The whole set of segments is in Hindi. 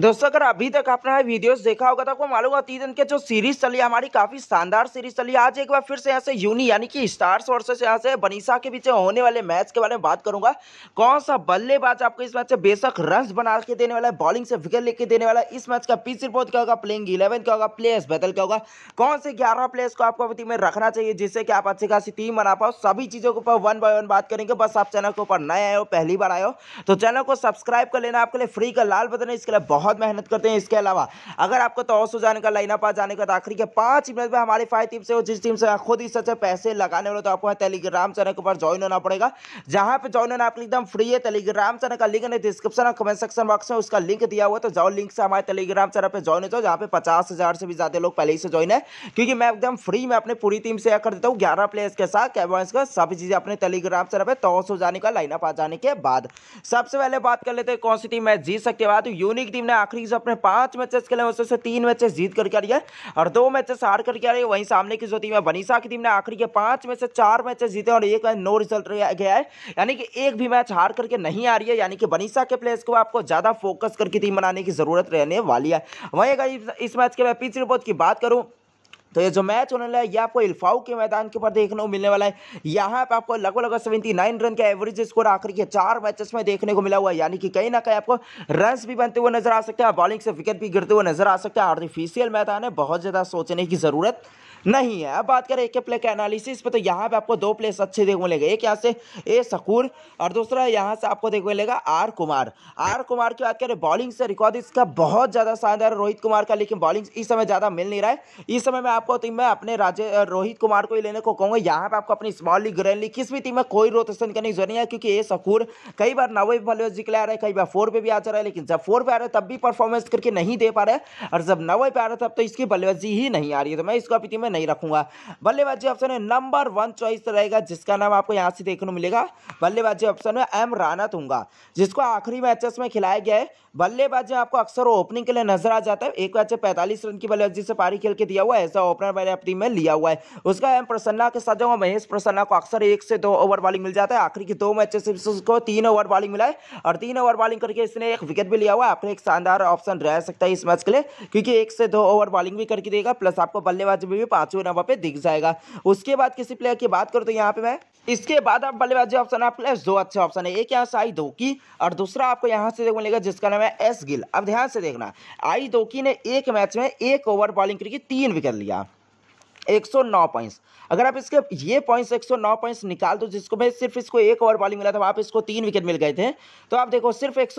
दोस्तों अगर अभी तक आपने वीडियोस देखा होगा तो आपको मालूम तीन दिन के जो सीरीज चली हमारी काफी शानदार सीरीज चली आज एक बार फिर से यहाँ से यूनी यानी कि स्टार्स से यहाँ से बनीसा के पीछे होने वाले मैच के बारे में बात करूंगा कौन सा बल्लेबाज आपको इस मैच से बेशक रन बना के देने वाला है बॉलिंग से विकेट लेके देने वाला है इस मैच का पिच रिपोर्ट क्या होगा प्लेइंग इलेवन क्या होगा प्लेयर्स बदल क्या होगा कौन से ग्यारह प्लेयर्स को आपको टीम में रखना चाहिए जिससे कि आप अच्छी खासी टीम बना पाओ सभी चीजों के ऊपर वन बाय वन बात करेंगे बस आप चैनल के ऊपर नए आए हो पहली बार आए हो तो चैनल को सब्सक्राइब कर लेना आपके लिए फ्री का लाल बदल इसके लिए बहुत बहुत मेहनत करते हैं इसके अलावा अगर आपको टॉस हो तो जाने का लाइनअप आ जाने का तो आखिरी के पांच मिनट में हमारी फाइव टीम से हो जिस टीम से खुद ही सच पैसे लगाने वाले तो आपको टेलीग्राम चैनल के ऊपर ज्वाइन होना पड़ेगा जहां पर ज्वाइन होना आपके एकदम फ्री है टेलीग्राम चैनल का लिंक डिस्क्रिप्शन और कमेंट सेक्शन बॉक्स में उसका लिंक दिया हुआ तो जाओ लिंक से हमारे टेलीग्राम चैनल पर ज्वाइन हो जाओ जहाँ पे पचास से भी ज़्यादा लोग पहले ही से ज्वाइन है क्योंकि मैं एकदम फ्री में अपनी पूरी टीम से कर देता हूँ ग्यारह प्लेयर्स के साथ कैबॉइंस का सभी चीज़ें अपने टेलीग्राम चैनल पर तो टॉस हो जाने का लाइनअप आ जाने के बाद सबसे पहले बात कर लेते हैं कौन सी टीम मैच जीत सकते है यूनिक टीम ने ने आखिरी जो अपने पांच मैचेस खेले उसमें से तीन मैचेस जीत करके आ रही है और दो मैचेस हार करके आ रही है वहीं सामने की जो टीम है बनीसा की टीम ने आखिरी के पांच में से चार मैचेस जीते और एक नो रिजल्ट गया है यानी कि एक भी मैच हार करके नहीं आ रही है यानी कि बनीसा के प्लेयर्स को आपको ज़्यादा फोकस करके टीम बनाने की ज़रूरत रहने वाली है वहीं अगर इस मैच के मैं पिच रिपोर्ट की बात करूँ तो ये जो मैच होने वाला है ये आपको इल्फाउ के मैदान के ऊपर देखने को मिलने वाला है यहाँ पे आपको लगभग लगभग सेवेंटी नाइन रन का एवरेज स्कोर आखिरी के चार मैचेस में देखने को मिला हुआ है यानी कि कहीं ना कहीं आपको रन भी बनते हुए नजर आ सकते हैं बॉलिंग से विकेट भी गिरते हुए नजर आ सकते हैं आर्टिफिशियल मैदान है बहुत ज़्यादा सोचने की ज़रूरत नहीं है अब बात करें एक प्ले के एनालिसिस पे तो यहाँ पे आपको दो प्लेयर्स अच्छे देखने मिलेंगे एक यहाँ से ए सकूर और दूसरा यहाँ से आपको देखने मिलेगा आर कुमार आर कुमार की बात करें बॉलिंग से रिकॉर्ड इसका बहुत ज़्यादा शानदार रोहित कुमार का लेकिन बॉलिंग इस समय ज़्यादा मिल नहीं रहा है इस समय मैं आपको टीम में अपने राज्य रोहित कुमार को ही लेने को कहूँगा यहाँ पर आपको अपनी स्मॉल लीग ग्रैंड लीग किस भी टीम में कोई रोटेशन करने की जरूरत नहीं है क्योंकि ए सकूर कई बार नवे बल्लेबाजी के लिए आ रहे हैं कई बार फोर पे भी आ जा रहा है लेकिन जब फोर पे आ रहे हैं तब भी परफॉर्मेंस करके नहीं दे पा रहे और जब नवे पे आ रहे तब तो इसकी बल्लेबाजी ही नहीं आ रही है तो मैं इसको अपनी टीम में नहीं रखूंगा बल्लेबाजी ऑप्शन में नंबर वन चॉइस रहेगा जिसका नाम आपको यहाँ से देखने को मिलेगा बल्लेबाजी ऑप्शन में एम राना तुंगा जिसको आखिरी मैचेस में खिलाया गया है बल्लेबाजी आपको अक्सर ओपनिंग के लिए नजर आ जाता है एक मैच में पैंतालीस रन की बल्लेबाजी से पारी खेल के दिया हुआ है ऐसा ओपनर मैंने अपनी में लिया हुआ है उसका एम प्रसन्ना के साथ जाऊंगा महेश प्रसन्ना को अक्सर एक से दो ओवर बॉलिंग मिल जाता है आखिरी के दो मैच उसको तीन ओवर बॉलिंग मिला है और तीन ओवर बॉलिंग करके इसने एक विकेट भी लिया हुआ है आपने एक शानदार ऑप्शन रह सकता है इस मैच के लिए क्योंकि एक से दो ओवर बॉलिंग भी करके देगा प्लस आपको बल्लेबाजी भी, भी पास पांचवें नंबर पर दिख जाएगा उसके बाद किसी प्लेयर की बात करूँ तो यहाँ पे मैं इसके बाद आप बल्लेबाजी ऑप्शन है प्लेस दो अच्छे ऑप्शन है एक यहाँ से आई धोकी और दूसरा आपको यहाँ से देखने मिलेगा जिसका नाम है एस गिल अब ध्यान से देखना आई धोकी ने एक मैच में एक ओवर बॉलिंग करके तीन विकेट लिया 109 पॉइंट्स अगर आप इसके ये पॉइंट्स 109 पॉइंट्स निकाल दो जिसको मैं सिर्फ इसको एक ओवर बॉलिंग मिला था आप इसको तीन विकेट मिल गए थे तो आप देखो सिर्फ एक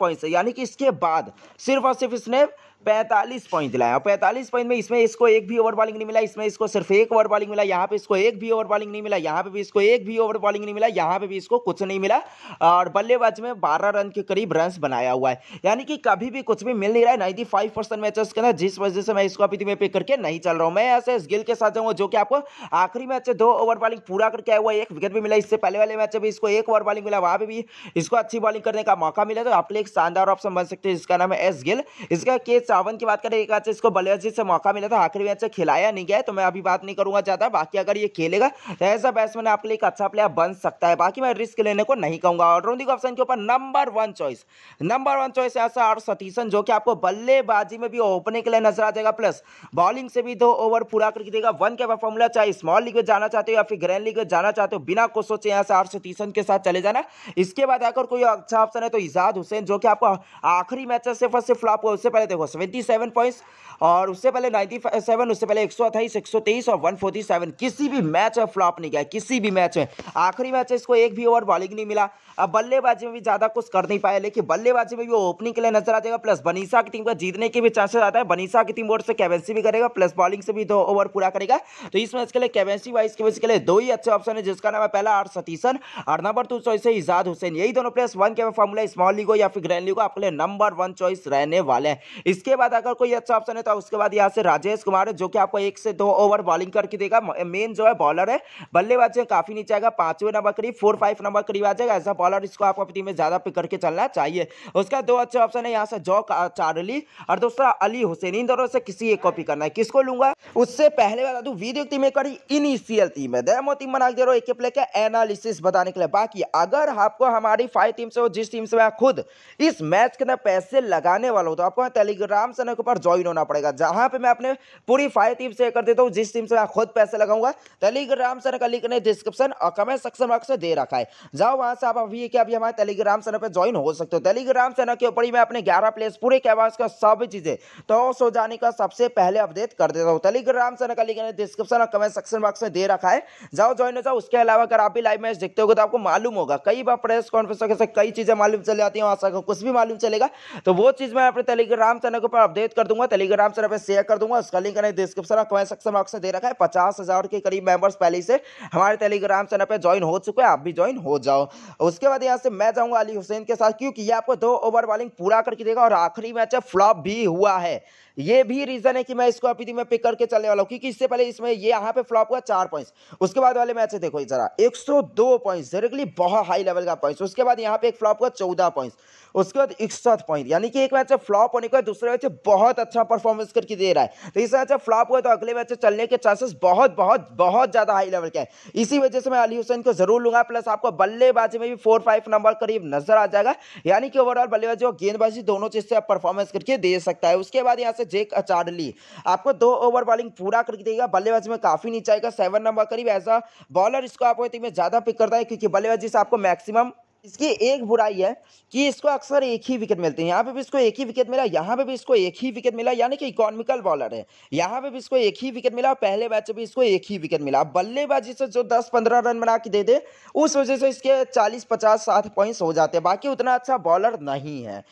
पॉइंट्स है यानी कि इसके बाद सिर्फ और सिर्फ इसने पैंतालीस पॉइंट लाया पैंतालीस पॉइंट में इसमें इसको एक भी ओवर बॉलिंग नहीं मिला इसमें इसको सिर्फ एक ओवर बॉलिंग मिला यहाँ पे इसको एक भी ओवर बॉलिंग नहीं मिला यहाँ पे भी इसको एक भी ओवर बॉलिंग नहीं मिला यहाँ पे भी इसको कुछ नहीं मिला और बल्लेबाज में बारह रन के करीब रन बनाया हुआ है यानी कि कभी भी कुछ भी मिल नहीं रहा है नाइन्टी फाइव परसेंट मैचेस के अंदर जिस वजह से मैं इसको अभी तुम्हें पे करके नहीं चल रहा हूँ मैं ऐसे गिल के साथ जाऊँगा जो कि आपको आखिरी मैच दो ओवर बॉलिंग पूरा करके आया हुआ एक विकेट भी मिला इससे पहले वाले मैच में इसको एक ओवर बॉलिंग मिला वहाँ पर भी इसको अच्छी बॉलिंग करने का मौका मिला तो आपके लिए एक शानदार ऑप्शन बन सकते हैं जिसका नाम है एस गिल इसका के रावण की बात करें एक अच्छा इसको बल्लेबाज से मौका मिला था आखिरी मैच अच्छा से खिलाया नहीं गया तो मैं अभी बात नहीं करूंगा ज़्यादा बाकी अगर ये खेलेगा तो ऐसा बैट्समैन आपके लिए एक अच्छा प्लेयर बन सकता है बाकी मैं रिस्क लेने को नहीं कहूंगा और रोहित ऑप्शन के ऊपर number one choice number one choice ऐसा आर सतीशन जो कि आपको बल्लेबाजी में भी ओपनिंग के लिए नजर आ जाएगा प्लस बॉलिंग से भी दो ओवर पूरा करके देगा वन के फॉर्मूला चाहे स्मॉल लीग में जाना चाहते हो या फिर ग्रैंड लीग में जाना चाहते हो बिना कुछ सोचे यहाँ से आर सतीशन के साथ चले जाना इसके बाद अगर कोई अच्छा ऑप्शन है तो इजाद हुसैन जो कि आपको आखिरी मैच से फर्स्ट से फ्लॉप हो उससे पहले देखो सेवेंटी सेवन पॉइंट्स और उससे पहले नाइन्टी सेवन उससे पहले एक सौ अट्ठाईस एक सौ तेईस और वन फोर्टी सेवन किसी भी मैच में फ्लॉप नहीं गया किसी भी मैच में आखिरी मैच है इसको एक भी ओवर बॉलिंग नहीं मिला अब बल्लेबाजी में भी ज़्यादा कुछ कर नहीं पाया लेकिन बल्लेबाजी में भी ओपनिंग के लिए नजर आ जाएगा प्लस बनीसा की टीम का जीतने के भी चांसेस आता है बनीसा की टीम ओवर से कैवेंसी भी करेगा प्लस बॉलिंग से भी दो ओवर पूरा करेगा तो इस मैच के लिए कैवेंसी के मैच के लिए दो ही अच्छे ऑप्शन है जिसका नाम है पहला आर सतीशन और नंबर टू चॉइस है इजाद हुसैन यही दोनों प्लेयर्स वन के फॉर्मूला स्मॉल लीग हो या फिर ग्रैंड लीग हो आपके लिए नंबर वन चॉइस रहने वाले हैं इसके इसके बाद अगर कोई अच्छा ऑप्शन है तो उसके बाद यहाँ से राजेश कुमार है जो कि आपको एक से दो ओवर बॉलिंग करके देगा मेन जो है बॉलर है बल्लेबाज काफी नीचे आएगा पांचवें नंबर करीब फोर फाइव नंबर करीब आ जाएगा ऐसा बॉलर इसको आपको अपनी में ज्यादा पिक करके चलना चाहिए उसका दो अच्छे ऑप्शन है यहाँ से जो चार्ली और दूसरा अली हुसैन इन दोनों से किसी एक कॉपी करना है किसको लूंगा उससे पहले बता दू तो वीडियो टीम एक और इनिशियल टीम है दया टीम बना दे रहा हूँ एक प्ले का एनालिसिस बताने के लिए बाकी अगर आपको हमारी फाइव टीम से जिस टीम से खुद इस मैच के अंदर पैसे लगाने वाला हूँ तो आपको टेलीग्राम टेलीग्राम चैनल के ऊपर ज्वाइन होना पड़ेगा जहां पे मैं अपने पूरी फाइव टीम से कर देता हूँ जिस टीम से मैं खुद पैसे लगाऊंगा टेलीग्राम चैनल का लिंक ने डिस्क्रिप्शन और कमेंट सेक्शन बॉक्स में दे रखा है जाओ वहां से आप अभी क्या अभी हमारे टेलीग्राम चैनल पर ज्वाइन हो सकते हो टेलीग्राम चैनल के ऊपर ही मैं अपने ग्यारह प्लेस पूरे कैबाज का सब चीज़ें तो सो जाने का सबसे पहले अपडेट कर देता हूँ टेलीग्राम चैनल का लिंक ने डिस्क्रिप्शन और कमेंट सेक्शन बॉक्स में दे रखा है जाओ ज्वाइन हो जाओ उसके अलावा अगर आप भी लाइव मैच देखते हो तो आपको मालूम होगा कई बार प्रेस कॉन्फ्रेंस कई चीज़ें मालूम चले जाती है वहां से कुछ भी मालूम चलेगा तो वो चीज़ मैं अपने टेलीग्राम चैनल के ऊपर अपडेट कर दूंगा टेलीग्राम से मैं शेयर कर दूंगा उसका लिंक डिस्क्रिप्शन और कमेंट सेक्शन बॉक्स में दे रखा है पचास हज़ार के करीब मेंबर्स पहले से हमारे टेलीग्राम चैनल पर ज्वाइन हो चुके हैं आप भी ज्वाइन हो जाओ उसके बाद यहाँ से मैं जाऊँगा अली हुसैन के साथ क्योंकि ये आपको दो ओवर बॉलिंग पूरा करके देगा और आखिरी मैच है फ्लॉप भी हुआ है ये भी रीज़न है कि मैं इसको अभी मैं पिक करके चलने वाला हूँ क्योंकि इससे पहले इसमें ये यहाँ पे फ्लॉप हुआ चार पॉइंट्स उसके बाद वाले मैच है देखो जरा 102 पॉइंट्स डायरेक्टली बहुत हाई लेवल का पॉइंट्स उसके बाद यहाँ पे एक फ्लॉप हुआ चौदह पॉइंट्स उसके बाद इकसठ पॉइंट यानी कि एक मैच फ्लॉप होने के दूसरे मैच बहुत अच्छा परफॉर्मेंस करके दे रहा है तो इस मैच फ्लॉप हुआ तो अगले मैच चलने के चांसेस बहुत बहुत बहुत ज़्यादा हाई लेवल के हैं इसी वजह से मैं अली हुसैन को जरूर लूंगा प्लस आपको बल्लेबाजी में भी फोर फाइव नंबर करीब नजर आ जाएगा यानी कि ओवरऑल बल्लेबाजी और गेंदबाजी दोनों चीज़ से आप परफॉर्मेंस करके दे सकता है उसके बाद यहाँ से जेक अचारली आपको दो ओवर बॉलिंग पूरा करके देगा बल्लेबाजी में काफ़ी नीचे आएगा सेवन नंबर करीब एज अ बॉलर इसको आप ज़्यादा पिक करता है क्योंकि बल्लेबाजी से आपको मैक्सिमम इसकी एक बुराई है कि इसको अक्सर एक ही विकेट मिलते हैं यहाँ पे भी इसको एक ही विकेट मिला यहाँ पे भी इसको एक ही विकेट मिला यानी कि इकोनॉमिकल बॉलर है यहाँ पे भी इसको एक ही विकेट मिला पहले मैच भी इसको एक ही विकेट मिला बल्लेबाजी से जो दस पंद्रह रन बना के दे दे उस वजह से इसके चालीस पचास सात पॉइंट्स हो जाते हैं बाकी उतना अच्छा बॉलर नहीं है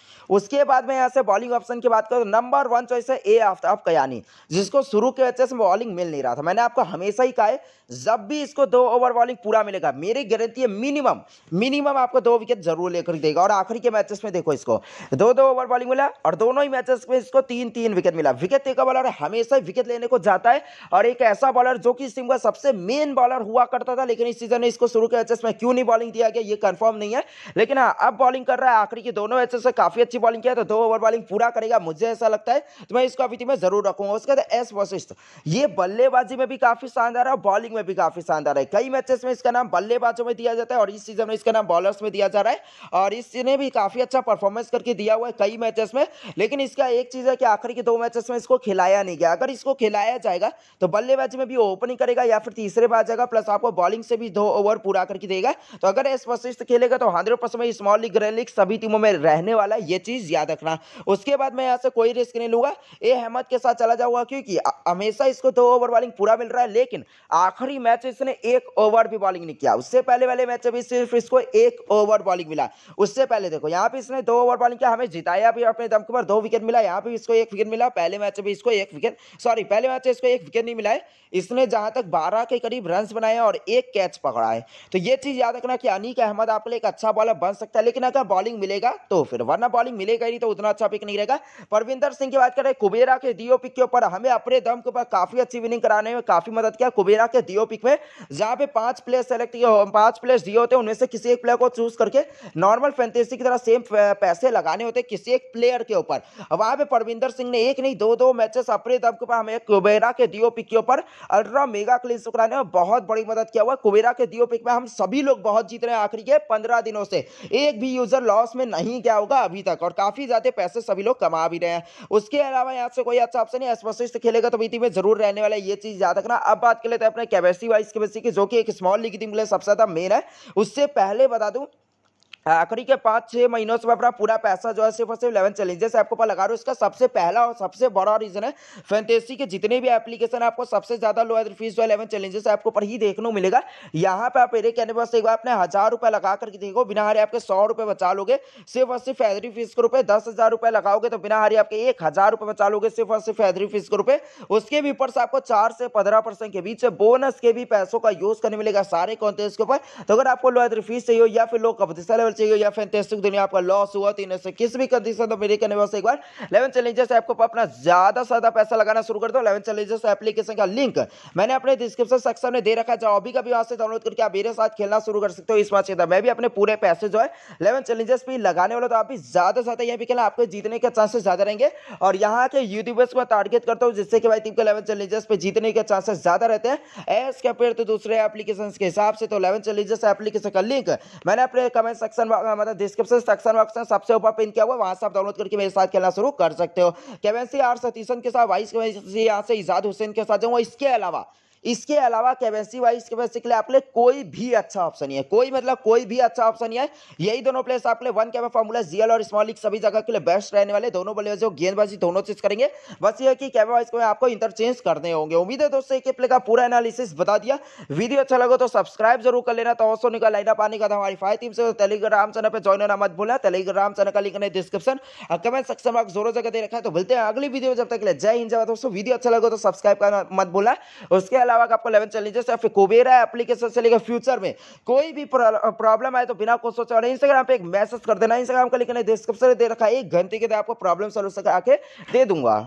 उसके बाद में यहाँ से बॉलिंग ऑप्शन की बात करूँ नंबर वन चॉइस है ए आफ्ताब कयानी जिसको शुरू के अच्छे से बॉलिंग मिल नहीं रहा था मैंने आपको हमेशा ही कहा है जब भी इसको दो ओवर बॉलिंग पूरा मिलेगा मेरी गारंटी है मिनिमम मिनिमम आपको दो विकेट जरूर लेकर देगा और आखिरी के मैचेस में देखो इसको दो दो ओवर बॉलिंग मिला और दोनों ही मैचेस में इसको तीन तीन विकेट मिला विकेट टेकर बॉलर हमेशा विकेट लेने को जाता है और एक ऐसा बॉलर जो कि इस टीम का सबसे मेन बॉलर हुआ करता था लेकिन इस सीजन में इसको शुरू के मैचेस में क्यों नहीं बॉलिंग दिया गया ये कन्फर्म नहीं है लेकिन हाँ अब बॉलिंग कर रहा है आखिरी के दोनों मैचेस में काफी अच्छी बॉलिंग किया तो दो ओवर बॉलिंग पूरा करेगा मुझे ऐसा लगता है तो मैं इसको अभी टीम में जरूर रखूंगा उसके बाद एस वशिष्ठ ये बल्लेबाजी में भी काफी शानदार है और बॉलिंग में भी काफी शानदार है कई मैचेस में इसका नाम बल्लेबाजों में दिया जाता है और इस सीजन में इसका नाम बॉलर्स में दिया जा रहा है और इसने भी काफ़ी अच्छा परफॉर्मेंस करके दिया हुआ है कई मैचेस में लेकिन इसका एक चीज़ है कि आखिरी के दो मैचेस में इसको खिलाया नहीं गया अगर इसको खिलाया जाएगा तो बल्लेबाजी में भी ओपनिंग करेगा या फिर तीसरे बार जाएगा प्लस आपको बॉलिंग से भी दो ओवर पूरा करके देगा तो अगर एस वशिष्ठ खेलेगा तो हंड्रेड परसेंट में स्मॉल लीग ग्रैंड लीग सभी टीमों में रहने वाला है ये चीज़ याद रखना उसके बाद मैं यहाँ से कोई रिस्क नहीं लूंगा ए अहमद के साथ चला जाऊंगा क्योंकि हमेशा इसको दो ओवर बॉलिंग पूरा मिल रहा है लेकिन आखिरी मैच इसने एक ओवर भी बॉलिंग नहीं किया उससे पहले वाले मैच में सिर्फ इसको एक ओवर बॉलिंग मिला उससे पहले देखो यहाँ पे इसने दो ओवर बॉलिंग किया हमें जिताया भी अपने दम के ऊपर दो विकेट मिला यहाँ पे इसको एक विकेट मिला पहले मैच में इसको एक विकेट सॉरी पहले मैच में इसको एक विकेट नहीं मिला है इसने जहाँ तक बारह के करीब रन बनाए और एक कैच पकड़ा है तो ये चीज़ याद रखना कि अनिक अहमद आपके लिए एक अच्छा बॉलर बन सकता है लेकिन अगर बॉलिंग मिलेगा तो फिर वरना बॉलिंग मिलेगा ही तो उतना अच्छा पिक नहीं रहेगा परविंदर सिंह की बात करें कुबेरा के डीओ पिक के ऊपर हमें अपने दम के ऊपर काफ़ी अच्छी विनिंग कराने में काफ़ी मदद किया कुबेरा के डीओ पिक में जहाँ पे पांच प्लेयर सेलेक्ट किए पांच प्लेयर डीओ थे उनमें से किसी एक प्लेयर को चूज करके नॉर्मल फैंटेसी की तरह सेम पैसे लगाने होते किसी एक प्लेयर के ऊपर वहां पे परविंदर सिंह ने एक नहीं दो दो मैचेस अपने दम के ऊपर हमें कुबेरा के दियो पिक के ऊपर अल्ट्रा मेगा क्लीन कराने में बहुत बड़ी मदद किया हुआ कुबेरा के दियो पिक में हम सभी लोग बहुत जीत रहे हैं आखिरी के पंद्रह दिनों से एक भी यूजर लॉस में नहीं गया होगा अभी तक और काफी ज्यादा पैसे सभी लोग कमा भी रहे हैं उसके अलावा यहाँ से कोई अच्छा ऑप्शन नहीं स्पष्ट से खेलेगा तो बीती में जरूर रहने वाला है ये चीज याद रखना अब बात कर लेते हैं अपने कैपेसिटी वाइज कैपेसिटी की जो कि एक स्मॉल लीग टीम के लिए सबसे ज्यादा मेन है उससे पहले बता दूं आखिरी के पाँच छः महीनों से अपना पूरा पैसा जो है सिर्फ और सिर्फ इलेवन चैलेंजेस ऐप के लगा रहा हूँ इसका सबसे पहला और सबसे बड़ा रीजन है फैंटेसी के जितने भी एप्लीकेशन है आपको सबसे ज़्यादा लोअर फीस जो इलेवन चैलेंजेस ऐप के ही देखने को मिलेगा यहाँ पर आप मेरे कहने बस एक बार अपने हज़ार रुपये लगा करके देखो बिना हारे आपके सौ रुपये बचा लोगे सिर्फ और सिर्फ एदरी फीस के रुपये दस हज़ार रुपये लगाओगे तो बिना हारे आपके एक हज़ार रुपये बचा लोगे सिर्फ और सिर्फ एदरी फीस के रुपये उसके भी ऊपर से आपको चार से पंद्रह परसेंट के बीच बोनस के भी पैसों का यूज़ करने मिलेगा सारे कॉन्टेस्ट के ऊपर तो अगर आपको लोअर फीस चाहिए या फिर लो कॉम्पिटिशन लेवल चाहिए या फैंटेस्टिक दुनिया आपका लॉस हुआ तो इनमें से किस भी कंडीशन तो मेरे कहने वाले एक बार लेवन चैलेंजेस ऐप को अपना ज़्यादा से पैसा लगाना शुरू कर दो लेवन चैलेंजेस एप्लीकेशन का लिंक मैंने अपने डिस्क्रिप्शन सेक्शन में दे रखा है जाओ अभी कभी वहाँ से डाउनलोड करके आप मेरे साथ खेलना शुरू कर सकते हो इस बात से मैं भी अपने पूरे पैसे जो है लेवन चैलेंजेस भी लगाने वाला तो आप भी ज़्यादा से ज़्यादा यहाँ भी खेला आपके जीतने के चांसेस ज़्यादा रहेंगे और यहाँ के यूट्यूबर्स को टारगेट करता हूँ जिससे कि भाई टीम के लेवन चैलेंजेस पर जीतने के चांसेस ज़्यादा रहते हैं एज कंपेयर टू दूसरे एप्लीकेशन के हिसाब से तो लेवन चैलेंजेस एप्लीकेशन का लिंक मैंने अपने कमेंट सेक्शन सेक्शन मतलब डिस्क्रिप्शन सेक्शन बॉक्स में सबसे ऊपर पिन किया हुआ वहाँ से आप डाउनलोड करके मेरे साथ खेलना शुरू कर सकते हो केवन आर सतीशन के साथ वाइस यहाँ से इजाद हुसैन के साथ जाऊँगा इसके अलावा इसके अलावा कैबेंसी वाइज कैपेसिटी के लिए आप कोई भी अच्छा ऑप्शन है कोई मतलब कोई भी अच्छा ऑप्शन है यही दोनों प्लेस आप वन कैपा फॉर्मूला जीएल और स्मॉल लीग सभी जगह के लिए बेस्ट रहने वाले दोनों बल्लेबाज जो गेंदबाजी दोनों चीज करेंगे बस ये कि कैपा वाइज को आपको इंटरचेंज करने होंगे उम्मीद है दोस्तों एक प्ले का पूरा एनालिसिस बता दिया वीडियो अच्छा लगा तो सब्सक्राइब जरूर कर लेना तो और सोने का लाइन पानी का हमारी फाइव टीम से टेलीग्राम चैनल पर ज्वाइन होना मत भूलना टेलीग्राम चैनल का लिंक है डिस्क्रिप्शन और कमेंट सेक्शन में जोरों जगह दे रखा है तो मिलते हैं अगली वीडियो जब तक के लिए जय हिंद जय दोस्तों वीडियो अच्छा लगा तो सब्सक्राइब करना मत भूलना उसके अलावा अलावा आपको इलेवन चैलेंजेस जैसे फिर कोबेरा एप्लीकेशन से लेकर फ्यूचर में कोई भी प्रॉब्लम आए तो बिना कुछ सोचा और इंस्टाग्राम पे एक मैसेज कर देना इंस्टाग्राम का लिखना डिस्क्रिप्शन दे रखा है एक घंटे के दे आपको प्रॉब्लम सोल्यूशन आके दे दूंगा